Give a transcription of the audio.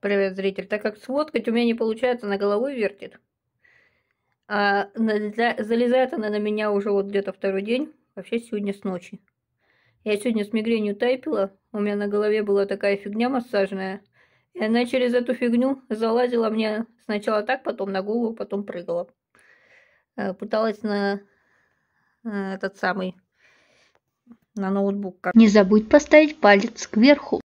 Привет, зритель. Так как сфоткать у меня не получается, на голову вертит. А залезает она на меня уже вот где-то второй день, вообще сегодня с ночи. Я сегодня с мигренью тайпила, у меня на голове была такая фигня массажная. И она через эту фигню залазила мне сначала так, потом на голову, потом прыгала. Э, пыталась на э, этот самый, на ноутбук. Не забудь поставить палец кверху.